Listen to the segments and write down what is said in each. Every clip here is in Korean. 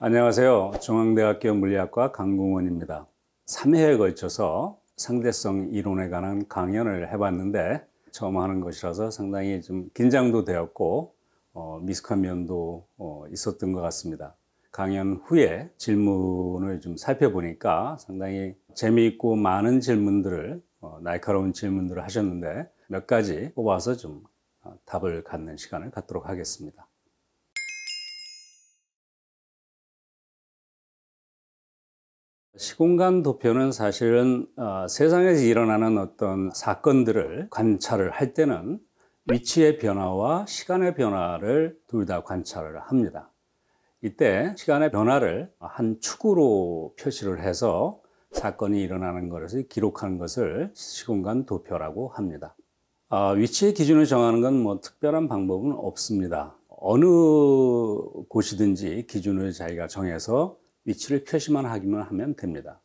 안녕하세요. 중앙대학교 물리학과 강궁원입니다. 3회에 걸쳐서 상대성 이론에 관한 강연을 해봤는데 처음 하는 것이라서 상당히 좀 긴장도 되었고 어, 미숙한 면도 어, 있었던 것 같습니다. 강연 후에 질문을 좀 살펴보니까 상당히 재미있고 많은 질문들을 어, 날카로운 질문들을 하셨는데 몇 가지 뽑아서 좀 어, 답을 갖는 시간을 갖도록 하겠습니다. 시공간 도표는 사실은 어, 세상에서 일어나는 어떤 사건들을 관찰을 할 때는 위치의 변화와 시간의 변화를 둘 다 관찰을 합니다. 이때 시간의 변화를 한 축으로 표시를 해서 사건이 일어나는 것을 기록하는 것을 시공간 도표라고 합니다. 아, 위치의 기준을 정하는 건 뭐 특별한 방법은 없습니다. 어느 곳이든지 기준을 자기가 정해서 위치를 표시만 하기만 하면 됩니다.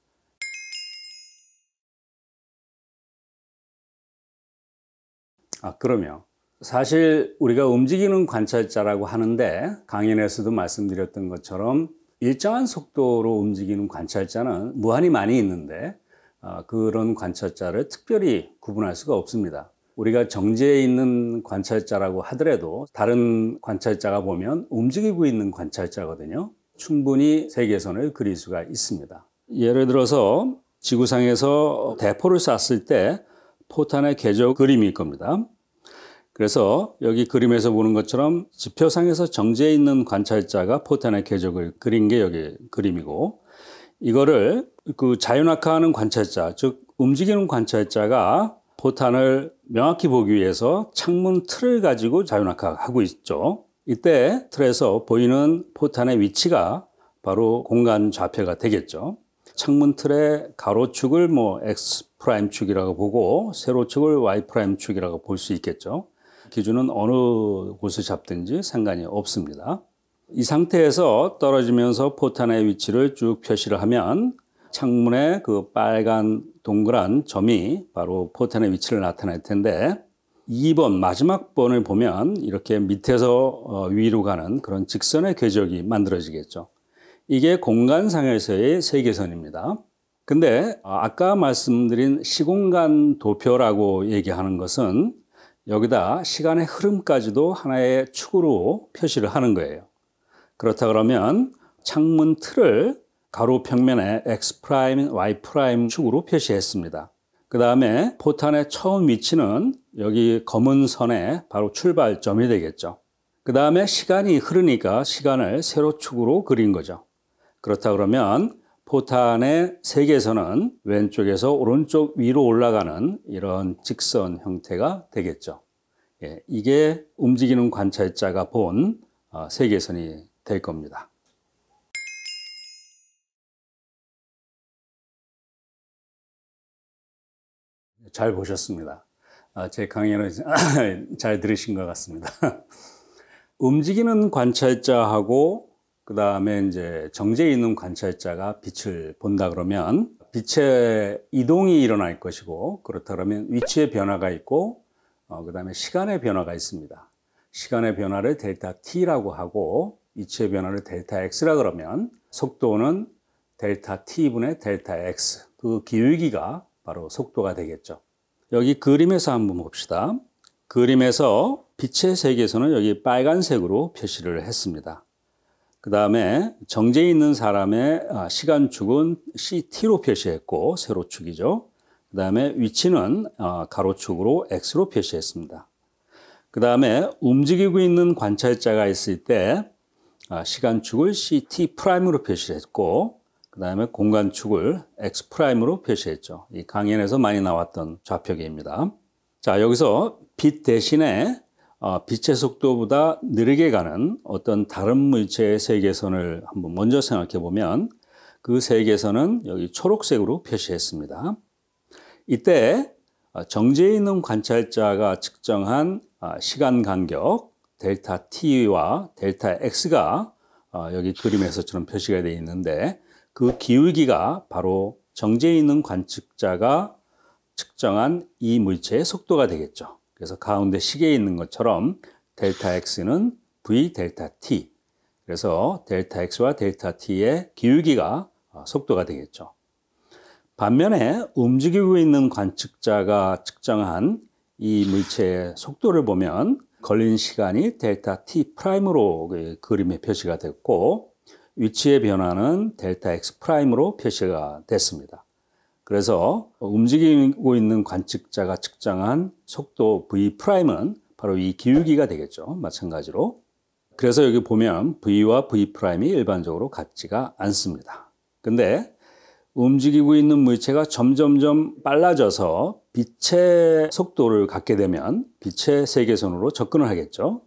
아, 그러면 사실 우리가 움직이는 관찰자라고 하는데 강연에서도 말씀드렸던 것처럼 일정한 속도로 움직이는 관찰자는 무한히 많이 있는데 아, 그런 관찰자를 특별히 구분할 수가 없습니다. 우리가 정지에 있는 관찰자라고 하더라도 다른 관찰자가 보면 움직이고 있는 관찰자거든요. 충분히 세계선을 그릴 수가 있습니다. 예를 들어서 지구상에서 대포를 쐈을 때 포탄의 궤적 그림일 겁니다. 그래서 여기 그림에서 보는 것처럼 지표상에서 정지해 있는 관찰자가 포탄의 궤적을 그린 게 여기 그림이고 이거를 그 자연악화하는 관찰자, 즉 움직이는 관찰자가 포탄을 명확히 보기 위해서 창문 틀을 가지고 자연악화하고 있죠. 이때 틀에서 보이는 포탄의 위치가 바로 공간 좌표가 되겠죠. 창문 틀의 가로축을 뭐 x 프라임 축이라고 보고 세로축을 y 프라임 축이라고 볼 수 있겠죠. 기준은 어느 곳을 잡든지 상관이 없습니다. 이 상태에서 떨어지면서 포탄의 위치를 쭉 표시를 하면 창문의 그 빨간 동그란 점이 바로 포탄의 위치를 나타낼 텐데 2번 마지막 번을 보면 이렇게 밑에서 어, 위로 가는 그런 직선의 궤적이 만들어지겠죠. 이게 공간상에서의 세계선입니다. 근데 아, 아까 말씀드린 시공간 도표라고 얘기하는 것은 여기다 시간의 흐름까지도 하나의 축으로 표시를 하는 거예요. 그렇다 그러면 창문 틀을 가로 평면에 x y 축으로 표시했습니다. 그 다음에 포탄의 처음 위치는 여기 검은 선의 바로 출발점이 되겠죠. 그 다음에 시간이 흐르니까 시간을 세로축으로 그린 거죠. 그렇다 그러면 포탄의 세계선은 왼쪽에서 오른쪽 위로 올라가는 이런 직선 형태가 되겠죠. 예, 이게 움직이는 관찰자가 본 어, 세계선이 될 겁니다. 잘 보셨습니다. 아, 제강의는잘 들으신 것 같습니다. 움직이는 관찰자하고 그 다음에 이제 정제에 있는 관찰자가 빛을 본다 그러면 빛의 이동이 일어날 것이고 그렇다면 위치의 변화가 있고 어, 그 다음에 시간의 변화가 있습니다. 시간의 변화를 델타 t라고 하고 위치의 변화를 델타 x라 그러면 속도는 델타 t분의 델타 x 그 기울기가 바로 속도가 되겠죠. 여기 그림에서 한번 봅시다. 그림에서 빛의 세계에서는 여기 빨간색으로 표시를 했습니다. 그 다음에 정제에 있는 사람의 아, 시간축은 CT로 표시했고, 세로축이죠. 그 다음에 위치는 아, 가로축으로 X로 표시했습니다. 그 다음에 움직이고 있는 관찰자가 있을 때 아, 시간축을 CT 프라임으로 표시했고, 그 다음에 공간축을 X'으로 표시했죠. 이 강연에서 많이 나왔던 좌표계입니다. 자, 여기서 빛 대신에 어, 빛의 속도보다 느리게 가는 어떤 다른 물체의 세계선을 한번 먼저 생각해 보면 그 세계선은 여기 초록색으로 표시했습니다. 이때 어, 정지에 있는 관찰자가 측정한 어, 시간 간격 델타 t와 델타 x가 여기 그림에서처럼 표시가 되어 있는데 그 기울기가 바로 정제에 있는 관측자가 측정한 이 물체의 속도가 되겠죠. 그래서 가운데 시계에 있는 것처럼 델타 x는 v 델타 t. 그래서 델타 x와 델타 t의 기울기가 어, 속도가 되겠죠. 반면에 움직이고 있는 관측자가 측정한 이 물체의 속도를 보면 걸린 시간이 델타 t 프라임으로 그 그림에 표시가 됐고 위치의 변화는 델타 x 프라임으로 표시가 됐습니다. 그래서 움직이고 있는 관측자가 측정한 속도 v 프라임은 바로 이 기울기가 되겠죠. 마찬가지로. 그래서 여기 보면 v와 v 프라임이 일반적으로 같지가 않습니다. 근데 움직이고 있는 물체가 점점점 빨라져서 빛의 속도를 갖게 되면 빛의 세계선으로 접근을 하겠죠.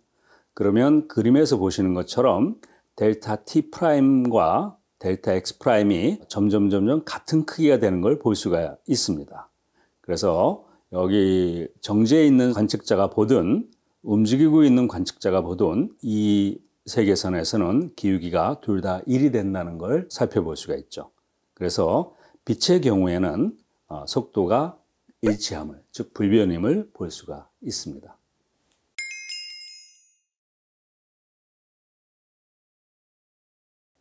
그러면 그림에서 보시는 것처럼 델타 t 프라임과 델타 x 프라임이 점점 점점 같은 크기가 되는 걸 볼 수가 있습니다. 그래서 여기 정지에 있는 관측자가 보든 움직이고 있는 관측자가 보든 이 세계선에서는 기울기가 둘 다 1이 된다는 걸 살펴볼 수가 있죠. 그래서 빛의 경우에는 어, 속도가 일치함을 즉 불변임을 볼 수가 있습니다.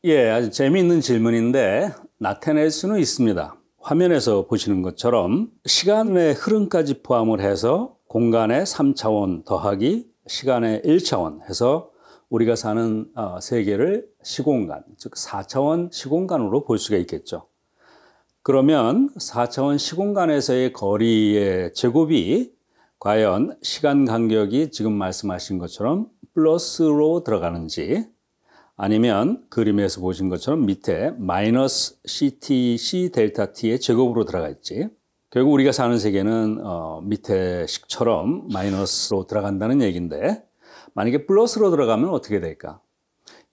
예, 아주 재미있는 질문인데 나타낼 수는 있습니다. 화면에서 보시는 것처럼 시간의 흐름까지 포함을 해서 공간의 3차원 더하기 시간의 1차원 해서 우리가 사는 어, 세계를 시공간, 즉 4차원 시공간으로 볼 수가 있겠죠. 그러면 4차원 시공간에서의 거리의 제곱이 과연 시간 간격이 지금 말씀하신 것처럼 플러스로 들어가는지 아니면 그림에서 보신 것처럼 밑에 마이너스 CTC 델타 T의 제곱으로 들어가 있지. 결국 우리가 사는 세계는 어, 밑에 식처럼 마이너스로 들어간다는 얘기인데 만약에 플러스로 들어가면 어떻게 될까?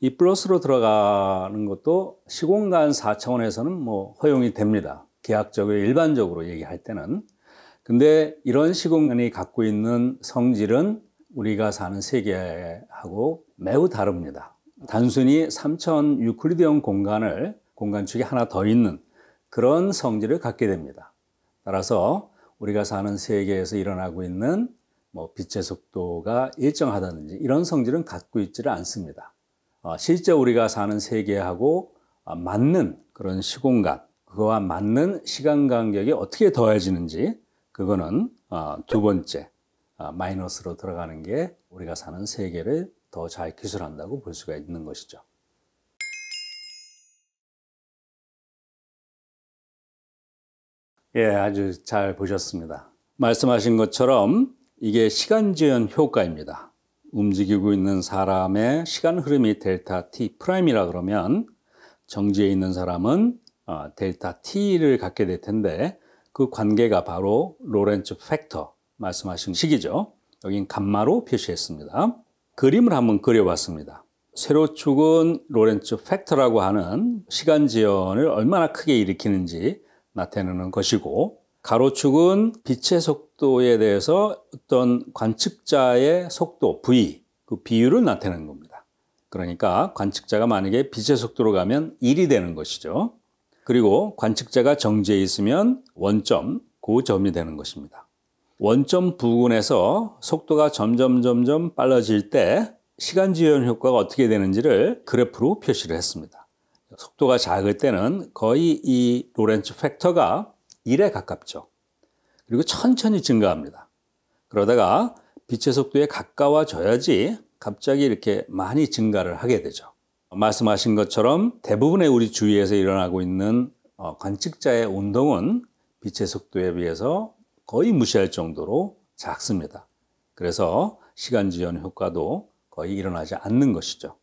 이 플러스로 들어가는 것도 시공간 4차원에서는 뭐 허용이 됩니다. 계약적으로 일반적으로 얘기할 때는. 근데 이런 시공간이 갖고 있는 성질은 우리가 사는 세계하고 매우 다릅니다. 단순히 3차원 유클리디언 공간을 공간축에 하나 더 있는 그런 성질을 갖게 됩니다. 따라서 우리가 사는 세계에서 일어나고 있는 뭐 빛의 속도가 일정하다든지 이런 성질은 갖고 있지를 않습니다. 어, 실제 우리가 사는 세계하고 아, 맞는 그런 시공간, 그거와 맞는 시간 간격이 어떻게 더해지는지 그거는 어, 두 번째 아, 마이너스로 들어가는 게 우리가 사는 세계를 더잘 기술한다고 볼 수가 있는 것이죠. 예, 아주 잘 보셨습니다. 말씀하신 것처럼 이게 시간 지연 효과입니다. 움직이고 있는 사람의 시간 흐름이 델타 t 프라임이라 그러면 정지해 있는 사람은 어, 델타 t를 갖게 될 텐데 그 관계가 바로 로렌츠 팩터 말씀하신 식이죠. 여긴 감마로 표시했습니다. 그림을 한번 그려봤습니다. 세로축은 로렌츠 팩터라고 하는 시간 지연을 얼마나 크게 일으키는지 나타내는 것이고 가로축은 빛의 속도에 대해서 어떤 관측자의 속도 v 그 비율을 나타내는 겁니다. 그러니까 관측자가 만약에 빛의 속도로 가면 1이 되는 것이죠. 그리고 관측자가 정지해 있으면 원점 고점이 그 되는 것입니다. 원점 부근에서 속도가 점점 점점 빨라질 때 시간 지연 효과가 어떻게 되는지를 그래프로 표시를 했습니다. 속도가 작을 때는 거의 이 로렌츠 팩터가 1에 가깝죠. 그리고 천천히 증가합니다. 그러다가 빛의 속도에 가까워져야지 갑자기 이렇게 많이 증가를 하게 되죠. 말씀하신 것처럼 대부분의 우리 주위에서 일어나고 있는 어, 관측자의 운동은 빛의 속도에 비해서 거의 무시할 정도로 작습니다. 그래서 시간 지연 효과도 거의 일어나지 않는 것이죠.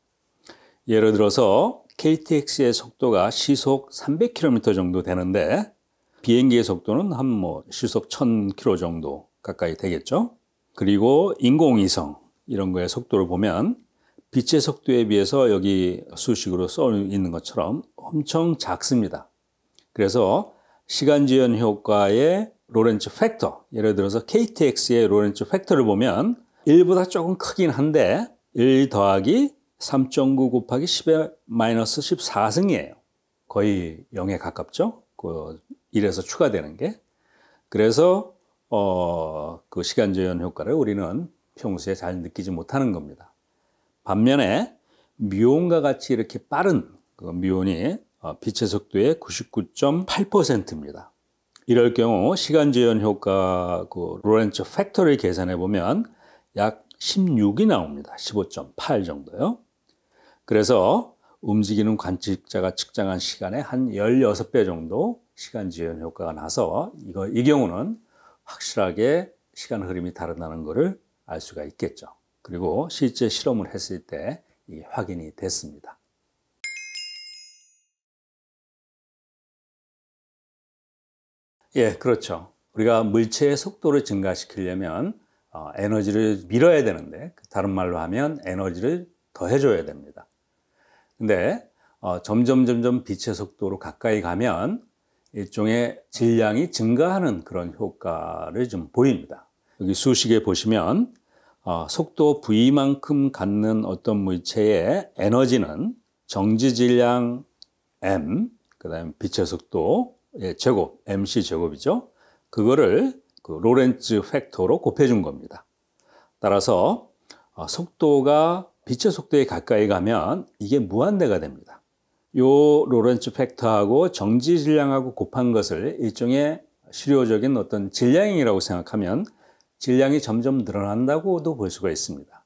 예를 들어서 KTX의 속도가 시속 300km 정도 되는데 비행기의 속도는 한 뭐 시속 1000km 정도 가까이 되겠죠. 그리고 인공위성 이런 거의 속도를 보면 빛의 속도에 비해서 여기 수식으로 써 있는 것처럼 엄청 작습니다. 그래서 시간 지연 효과의 로렌츠 팩터 예를 들어서 KTX의 로렌츠 팩터를 보면 1보다 조금 크긴 한데 1 더하기 3.9 곱하기 10의 마이너스 14승이에요. 거의 0에 가깝죠. 그 1에서 추가되는 게. 그래서 어, 그 시간 재현 효과를 우리는 평소에 잘 느끼지 못하는 겁니다. 반면에 미온과 같이 이렇게 빠른 그 미온이 어, 빛의 속도의 99.8%입니다. 이럴 경우 시간 지연 효과 그 로렌츠 팩터를 계산해 보면 약 16이 나옵니다. 15.8 정도요. 그래서 움직이는 관측자가 측정한 시간에한 16배 정도 시간 지연 효과가 나서 이거 이 경우는 확실하게 시간 흐름이 다르다는 것을 알 수가 있겠죠. 그리고 실제 실험을 했을 때 이 확인이 됐습니다. 예, 그렇죠. 우리가 물체의 속도를 증가시키려면 어, 에너지를 밀어야 되는데 그 다른 말로 하면 에너지를 더해줘야 됩니다. 근데 어, 점점 점점 빛의 속도로 가까이 가면 일종의 질량이 증가하는 그런 효과를 좀 보입니다. 여기 수식에 보시면 어, 속도 V만큼 갖는 어떤 물체의 에너지는 정지 질량 m, 그다음 빛의 속도 예, 제곱, MC 제곱이죠. 그거를 그 로렌츠 팩터로 곱해준 겁니다. 따라서 어, 속도가 빛의 속도에 가까이 가면 이게 무한대가 됩니다. 요 로렌츠 팩터하고 정지 질량하고 곱한 것을 일종의 실효적인 어떤 질량이라고 생각하면 질량이 점점 늘어난다고도 볼 수가 있습니다.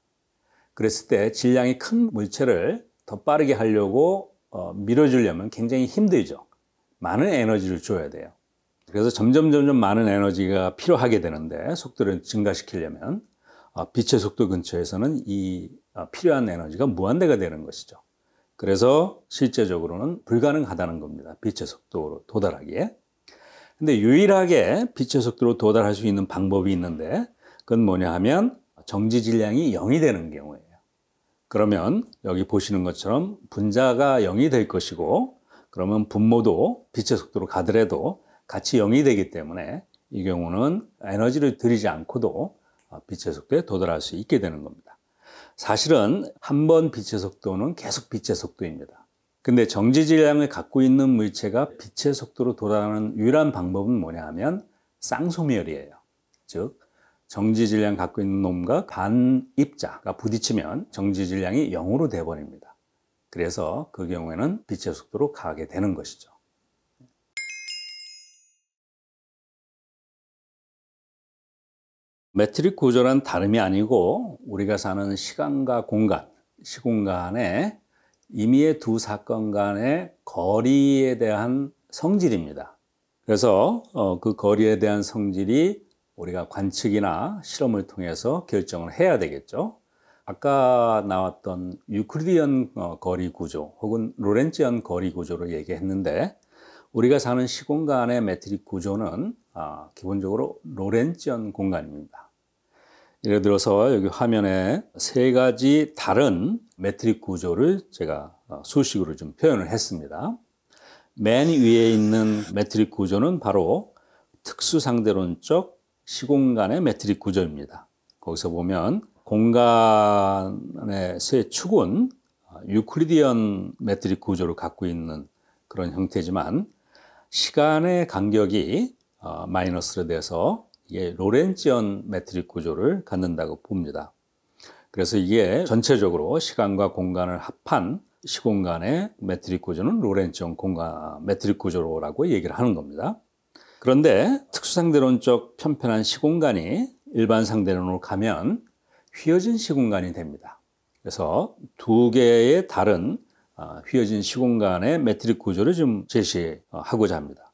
그랬을 때 질량이 큰 물체를 더 빠르게 하려고 어, 밀어주려면 굉장히 힘들죠. 많은 에너지를 줘야 돼요. 그래서 점점 점점 많은 에너지가 필요하게 되는데 속도를 증가시키려면 어, 빛의 속도 근처에서는 이 어, 필요한 에너지가 무한대가 되는 것이죠. 그래서 실제적으로는 불가능하다는 겁니다. 빛의 속도로 도달하기에. 근데 유일하게 빛의 속도로 도달할 수 있는 방법이 있는데 그건 뭐냐 하면 정지 질량이 0이 되는 경우예요. 그러면 여기 보시는 것처럼 분자가 0이 될 것이고 그러면 분모도 빛의 속도로 가더라도 같이 0이 되기 때문에 이 경우는 에너지를 들이지 않고도 어, 빛의 속도에 도달할 수 있게 되는 겁니다. 사실은 한 번 빛의 속도는 계속 빛의 속도입니다. 근데 정지 질량을 갖고 있는 물체가 빛의 속도로 돌아가는 유일한 방법은 뭐냐 하면 쌍소멸이에요. 즉 정지 질량 갖고 있는 놈과 반입자가 부딪히면 정지 질량이 0으로 돼 버립니다. 그래서 그 경우에는 빛의 속도로 가게 되는 것이죠. 매트릭 구조란 다름이 아니고 우리가 사는 시간과 공간, 시공간의 임의의 두 사건 간의 거리에 대한 성질입니다. 그래서 어, 그 거리에 대한 성질이 우리가 관측이나 실험을 통해서 결정을 해야 되겠죠. 아까 나왔던 유클리디언 어, 거리 구조 혹은 로렌지언 거리 구조를 얘기했는데 우리가 사는 시공간의 매트릭 구조는 아, 기본적으로 로렌지언 공간입니다. 예를 들어서 여기 화면에 세 가지 다른 매트릭 구조를 제가 어, 수식으로 좀 표현을 했습니다. 맨 위에 있는 매트릭 구조는 바로 특수상대론적 시공간의 매트릭 구조입니다. 거기서 보면 공간의 세 축은 유클리디언 매트릭 구조를 갖고 있는 그런 형태지만 시간의 간격이 어, 마이너스로 돼서 이게 로렌지언 매트릭 구조를 갖는다고 봅니다. 그래서 이게 전체적으로 시간과 공간을 합한 시공간의 매트릭 구조는 로렌지언 공간 매트릭 구조라고 얘기를 하는 겁니다. 그런데 특수상대론적 편편한 시공간이 일반 상대론으로 가면 휘어진 시공간이 됩니다. 그래서 두 개의 다른 아, 휘어진 시공간의 매트릭 구조를 좀 제시하고자 합니다.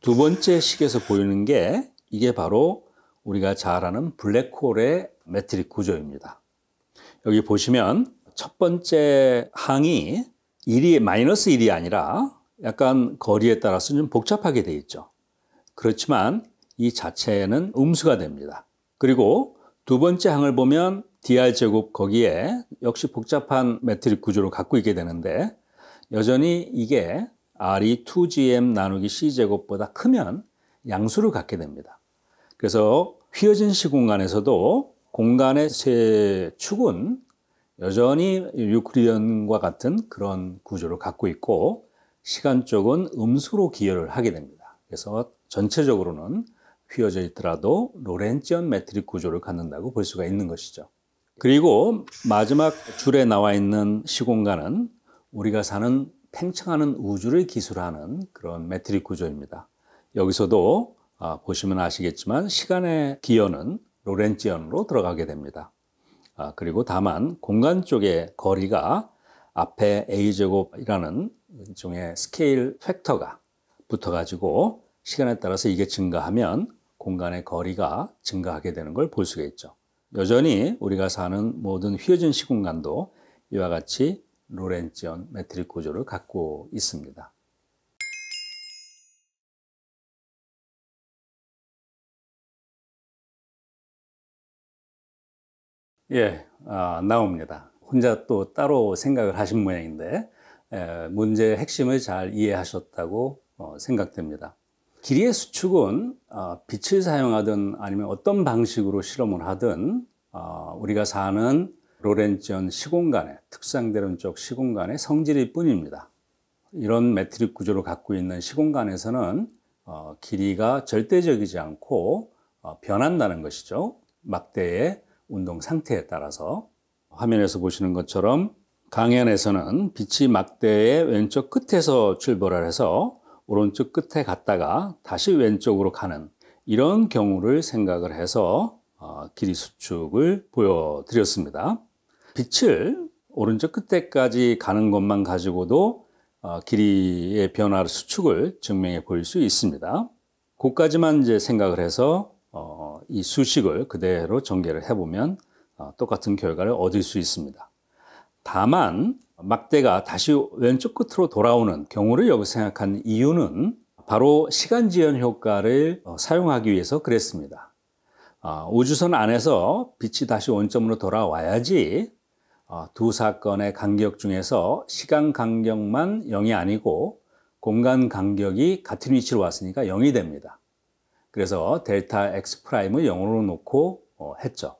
두 번째 식에서 보이는 게 이게 바로 우리가 잘 아는 블랙홀의 매트릭 구조입니다. 여기 보시면 첫 번째 항이 1이 마이너스 1이 아니라 약간 거리에 따라서 좀 복잡하게 되어 있죠. 그렇지만 이 자체는 음수가 됩니다. 그리고 두 번째 항을 보면 dr 제곱 거기에 역시 복잡한 매트릭 구조를 갖고 있게 되는데 여전히 이게 r이 2gm e 나누기 c 제곱보다 크면 양수를 갖게 됩니다. 그래서 휘어진 시공간에서도 공간의 세 축은 여전히 유클리언과 같은 그런 구조를 갖고 있고 시간 쪽은 음수로 기여를 하게 됩니다. 그래서 전체적으로는 휘어져 있더라도 로렌치언 매트릭 구조를 갖는다고 볼 수가 있는 것이죠. 그리고 마지막 줄에 나와 있는 시공간은 우리가 사는 팽창하는 우주를 기술하는 그런 매트릭 구조입니다. 여기서도 아, 보시면 아시겠지만 시간의 기여는 로렌치언으로 들어가게 됩니다. 아, 그리고 다만 공간 쪽의 거리가 앞에 a제곱이라는 일종의 스케일 팩터가 붙어가지고 시간에 따라서 이게 증가하면 공간의 거리가 증가하게 되는 걸 볼 수가 있죠. 여전히 우리가 사는 모든 휘어진 시공간도 이와 같이 로렌지언 매트릭 구조를 갖고 있습니다. 예, 아, 나옵니다. 혼자 또 따로 생각을 하신 모양인데 문제의 핵심을 잘 이해하셨다고 어, 생각됩니다. 길이의 수축은 어, 빛을 사용하든 아니면 어떤 방식으로 실험을 하든 어, 우리가 사는 로렌지 시공간의 특수상대론 쪽 시공간의 성질일 뿐입니다. 이런 매트릭 구조를 갖고 있는 시공간에서는 어, 길이가 절대적이지 않고 변한다는 것이죠. 막대의 운동 상태에 따라서 화면에서 보시는 것처럼 강연에서는 빛이 막대의 왼쪽 끝에서 출발을 해서 오른쪽 끝에 갔다가 다시 왼쪽으로 가는 이런 경우를 생각을 해서 어, 길이 수축을 보여드렸습니다. 빛을 오른쪽 끝에까지 가는 것만 가지고도 어, 길이의 변화 를 수축을 증명해 볼 수 있습니다. 그까지만 이제 생각을 해서 어, 이 수식을 그대로 전개를 해보면 똑같은 결과를 얻을 수 있습니다. 다만 막대가 다시 왼쪽 끝으로 돌아오는 경우를 여기 생각한 이유는 바로 시간 지연 효과를 어, 사용하기 위해서 그랬습니다. 아, 우주선 안에서 빛이 다시 원점으로 돌아와야지 어, 두 사건의 간격 중에서 시간 간격만 0이 아니고 공간 간격이 같은 위치로 왔으니까 0이 됩니다. 그래서 델타 x 프라임을 0으로 놓고 어, 했죠.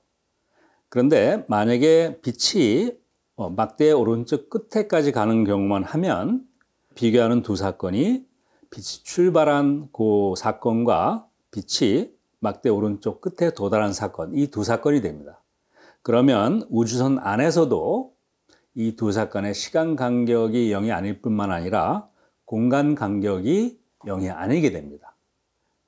그런데 만약에 빛이 어, 막대 오른쪽 끝에까지 가는 경우만 하면 비교하는 두 사건이 빛이 출발한 그 사건과 빛이 막대 오른쪽 끝에 도달한 사건 이 두 사건이 됩니다. 그러면 우주선 안에서도 이 두 사건의 시간 간격이 0이 아닐 뿐만 아니라 공간 간격이 0이 아니게 됩니다.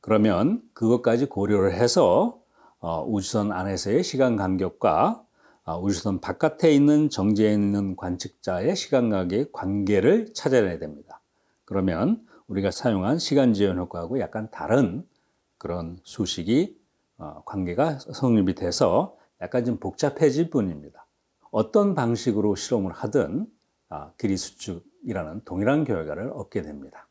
그러면 그것까지 고려를 해서 어, 우주선 안에서의 시간 간격과 아, 우주선 바깥에 있는 정지에 있는 관측자의 시간각의 관계를 찾아내야 됩니다. 그러면 우리가 사용한 시간 지연 효과하고 약간 다른 그런 수식이 어, 관계가 성립이 돼서 약간 좀 복잡해질 뿐입니다. 어떤 방식으로 실험을 하든 아, 길이 수축이라는 동일한 결과를 얻게 됩니다.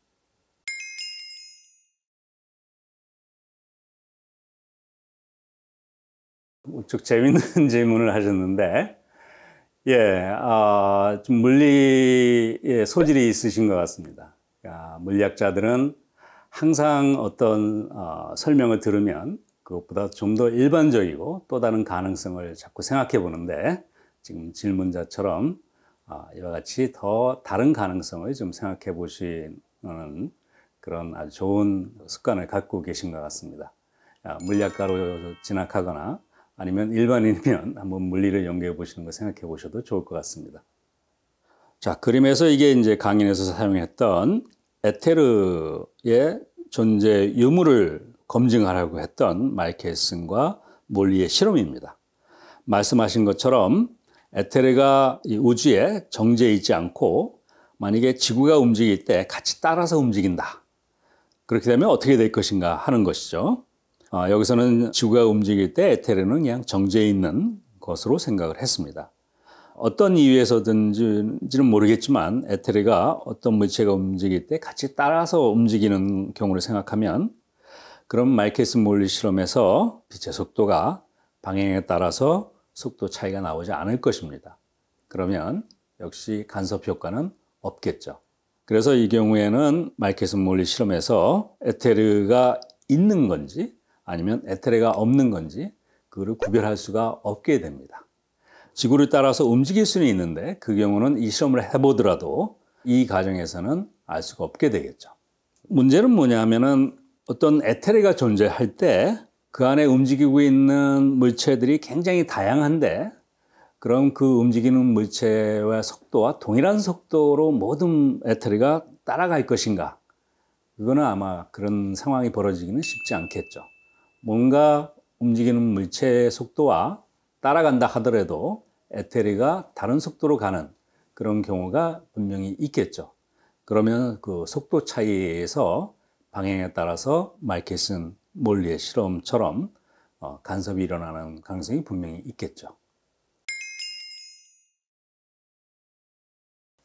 무척 재밌는 질문을 하셨는데, 예, 아, 좀 물리의 예, 소질이 있으신 것 같습니다. 아, 물리학자들은 항상 어떤 어, 설명을 들으면 그것보다 좀 더 일반적이고 또 다른 가능성을 자꾸 생각해 보는데 지금 질문자처럼 아, 이와 같이 더 다른 가능성을 좀 생각해 보시는 그런 아주 좋은 습관을 갖고 계신 것 같습니다. 아, 물리학과로 진학하거나 아니면 일반인이면 한번 물리를 연계해 보시는 거 생각해 보셔도 좋을 것 같습니다. 자, 그림에서 이게 이제 강연에서 사용했던 에테르의 존재 유무를 검증하라고 했던 마이케슨과 몰리의 실험입니다. 말씀하신 것처럼 에테르가 우주에 정지 있지 않고 만약에 지구가 움직일 때 같이 따라서 움직인다. 그렇게 되면 어떻게 될 것인가 하는 것이죠. 아, 여기서는 지구가 움직일 때 에테르는 그냥 정제해 있는 것으로 생각을 했습니다. 어떤 이유에서든지는 모르겠지만 에테르가 어떤 물체가 움직일 때 같이 따라서 움직이는 경우를 생각하면 그럼 마이케스 몰리 실험에서 빛의 속도가 방향에 따라서 속도 차이가 나오지 않을 것입니다. 그러면 역시 간섭 효과는 없겠죠. 그래서 이 경우에는 마이케스 몰리 실험에서 에테르가 있는 건지 아니면 에테레가 없는 건지 그거를 구별할 수가 없게 됩니다. 지구를 따라서 움직일 수는 있는데 그 경우는 이 실험을 해보더라도 이 과정에서는 알 수가 없게 되겠죠. 문제는 뭐냐면은 어떤 에테레가 존재할 때 그 안에 움직이고 있는 물체들이 굉장히 다양한데 그럼 그 움직이는 물체와 속도와 동일한 속도로 모든 에테레가 따라갈 것인가? 그거는 아마 그런 상황이 벌어지기는 쉽지 않겠죠. 뭔가 움직이는 물체의 속도와 따라간다 하더라도 에테리가 다른 속도로 가는 그런 경우가 분명히 있겠죠. 그러면 그 속도 차이에 서 방향에 따라서 말케슨 몰리의 실험처럼 어, 간섭이 일어나는 가능성이 분명히 있겠죠.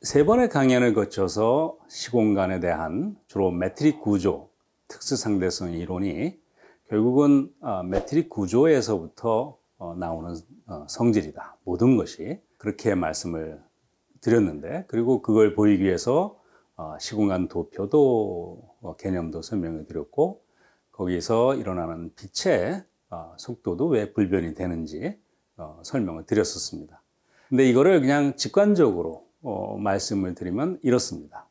세 번의 강연을 거쳐서 시공간에 대한 주로 매트릭 구조, 특수상대성 이론이 결국은 어, 매트릭 구조에서부터 어, 나오는 어, 성질이다. 모든 것이 그렇게 말씀을 드렸는데 그리고 그걸 보이기 위해서 시공간 도표도 개념도 설명해 드렸고 거기서 일어나는 빛의 속도도 왜 불변이 되는지 설명을 드렸었습니다. 근데 이거를 그냥 직관적으로 말씀을 드리면 이렇습니다.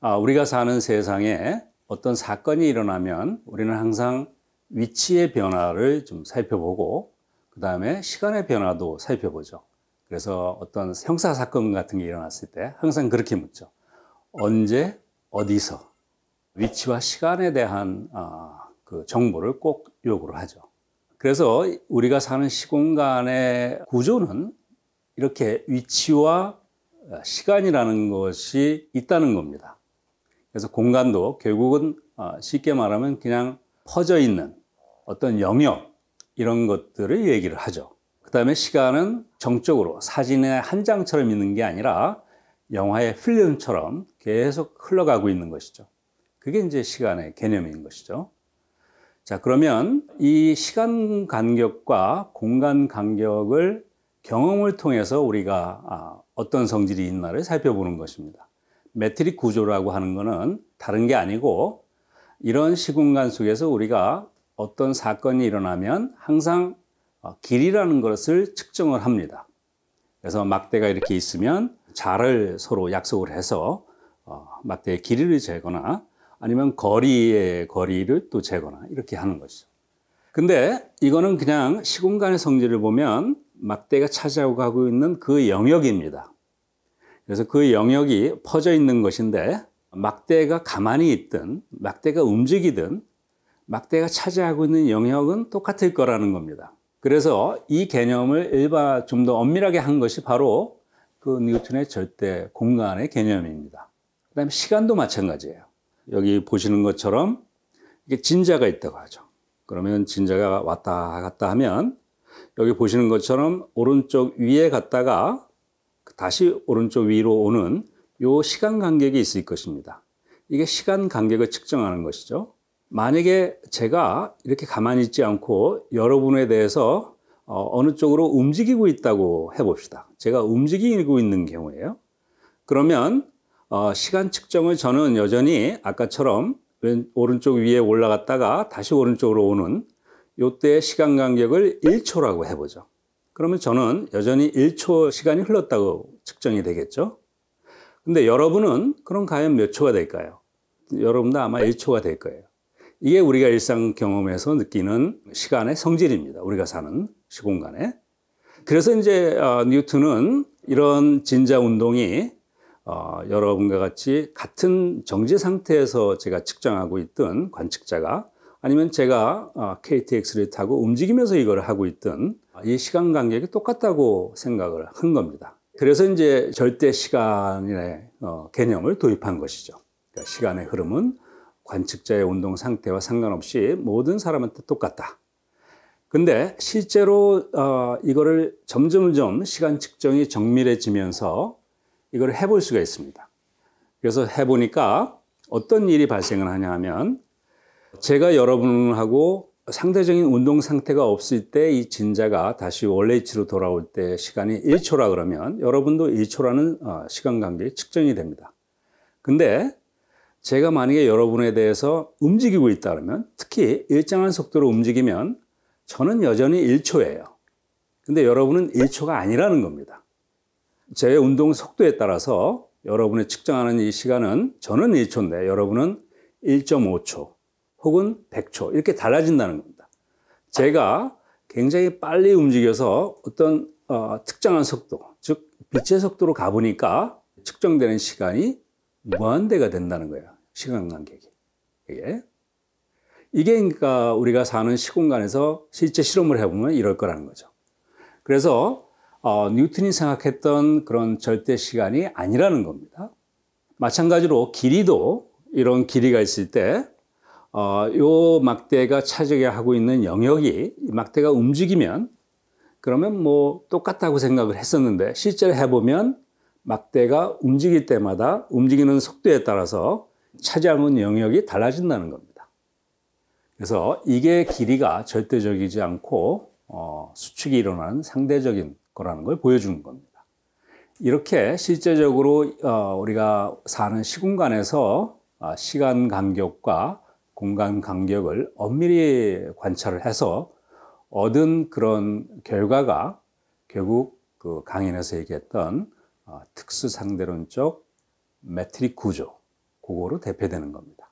아, 우리가 사는 세상에 어떤 사건이 일어나면 우리는 항상 위치의 변화를 좀 살펴보고 그 다음에 시간의 변화도 살펴보죠. 그래서 어떤 형사 사건 같은 게 일어났을 때 항상 그렇게 묻죠. 언제 어디서 위치와 시간에 대한 아, 그 정보를 꼭 요구를 하죠. 그래서 우리가 사는 시공간의 구조는 이렇게 위치와 시간이라는 것이 있다는 겁니다. 그래서 공간도 결국은 아, 쉽게 말하면 그냥 퍼져 있는 어떤 영역 이런 것들을 얘기를 하죠. 그 다음에 시간은 정적으로 사진의 한 장처럼 있는 게 아니라 영화의 필름처럼 계속 흘러가고 있는 것이죠. 그게 이제 시간의 개념인 것이죠. 자, 그러면 이 시간 간격과 공간 간격을 경험을 통해서 우리가 아, 어떤 성질이 있나를 살펴보는 것입니다. 매트릭 구조라고 하는 것은 다른 게 아니고 이런 시공간 속에서 우리가 어떤 사건이 일어나면 항상 어, 길이라는 것을 측정을 합니다. 그래서 막대가 이렇게 있으면 자를 서로 약속을 해서 어, 막대의 길이를 재거나 아니면 거리의 거리를 또 재거나 이렇게 하는 것이죠. 근데 이거는 그냥 시공간의 성질을 보면 막대가 차지하고 있는 그 영역입니다. 그래서 그 영역이 퍼져 있는 것인데 막대가 가만히 있든 막대가 움직이든 막대가 차지하고 있는 영역은 똑같을 거라는 겁니다. 그래서 이 개념을 일반 좀더 엄밀하게 한 것이 바로 그 뉴턴의 절대 공간의 개념입니다. 그다음에 시간도 마찬가지예요. 여기 보시는 것처럼 이게 진자가 있다고 하죠. 그러면 진자가 왔다 갔다 하면 여기 보시는 것처럼 오른쪽 위에 갔다가 다시 오른쪽 위로 오는 요 시간 간격이 있을 것입니다. 이게 시간 간격을 측정하는 것이죠. 만약에 제가 이렇게 가만히 있지 않고 여러분에 대해서 어, 어느 쪽으로 움직이고 있다고 해봅시다. 제가 움직이고 있는 경우에요. 그러면 어, 시간 측정을 저는 여전히 아까처럼 왼, 오른쪽 위에 올라갔다가 다시 오른쪽으로 오는 요때 시간 간격을 1초라고 해보죠. 그러면 저는 여전히 1초 시간이 흘렀다고 측정이 되겠죠. 근데 여러분은 그럼 과연 몇 초가 될까요? 여러분도 아마 1초가 될 거예요. 이게 우리가 일상 경험에서 느끼는 시간의 성질입니다. 우리가 사는 시공간에. 그래서 이제 어, 뉴턴은 이런 진자 운동이 어, 여러분과 같이 같은 정지 상태에서 제가 측정하고 있던 관측자가 아니면 제가 KTX를 어, 타고 움직이면서 이걸 하고 있던 이 시간 간격이 똑같다고 생각을 한 겁니다. 그래서 이제 절대 시간의 개념을 도입한 것이죠. 그러니까 시간의 흐름은 관측자의 운동 상태와 상관없이 모든 사람한테 똑같다. 근데 실제로 어, 이거를 점점점 시간 측정이 정밀해지면서 이걸 해볼 수가 있습니다. 그래서 해보니까 어떤 일이 발생을 하냐 하면 제가 여러분하고 상대적인 운동 상태가 없을 때 이 진자가 다시 원래 위치로 돌아올 때 시간이 1초라 그러면 여러분도 1초라는 어, 시간 관계 측정이 됩니다. 근데 제가 만약에 여러분에 대해서 움직이고 있다면 특히 일정한 속도로 움직이면 저는 여전히 1초예요. 근데 여러분은 1초가 아니라는 겁니다. 제 운동 속도에 따라서 여러분의 측정하는 이 시간은 저는 1초인데 여러분은 1.5초 혹은 100초 이렇게 달라진다는 겁니다. 제가 굉장히 빨리 움직여서 어떤 어, 특정한 속도, 즉 빛의 속도로 가보니까 측정되는 시간이 무한대가 된다는 거예요 시간 간격이. 이게. 이게 그러니까 우리가 사는 시공간에서 실제 실험을 해보면 이럴 거라는 거죠. 그래서 어, 뉴턴이 생각했던 그런 절대 시간이 아니라는 겁니다. 마찬가지로 길이도 이런 길이가 있을 때, 어, 요 막대가 차지하고 있는 영역이 막대가 움직이면 그러면 뭐 똑같다고 생각을 했었는데 실제로 해보면 막대가 움직일 때마다 움직이는 속도에 따라서 차지하는 영역이 달라진다는 겁니다. 그래서 이게 길이가 절대적이지 않고 어, 수축이 일어나는 상대적인 거라는 걸 보여주는 겁니다. 이렇게 실제적으로 어, 우리가 사는 시공간에서 아, 시간 간격과 공간 간격을 엄밀히 관찰을 해서 얻은 그런 결과가 결국 그 강연에서 얘기했던 어, 특수상대론적 매트릭 구조, 그거로 대표되는 겁니다.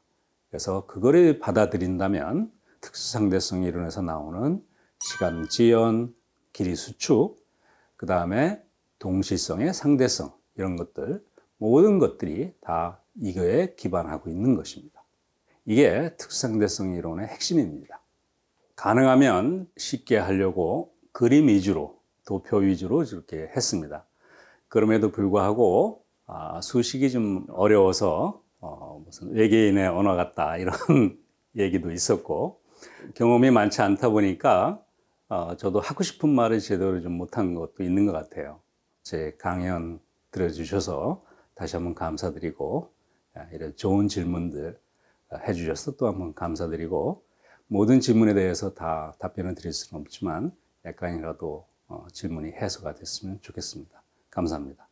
그래서 그거를 받아들인다면 특수상대성 이론에서 나오는 시간 지연, 길이 수축, 그 다음에 동시성의 상대성, 이런 것들, 모든 것들이 다 이거에 기반하고 있는 것입니다. 이게 특수상대성 이론의 핵심입니다. 가능하면 쉽게 하려고 그림 위주로, 도표 위주로 이렇게 했습니다. 그럼에도 불구하고 아, 수식이 좀 어려워서 어, 무슨 외계인의 언어 같다 이런 얘기도 있었고 경험이 많지 않다 보니까 어, 저도 하고 싶은 말을 제대로 좀 못 한 것도 있는 것 같아요. 제 강연 들어주셔서 다시 한번 감사드리고 아, 이런 좋은 질문들 아, 해주셔서 또 한번 감사드리고 모든 질문에 대해서 다 답변을 드릴 수는 없지만 약간이라도 어, 질문이 해소가 됐으면 좋겠습니다. 감사합니다.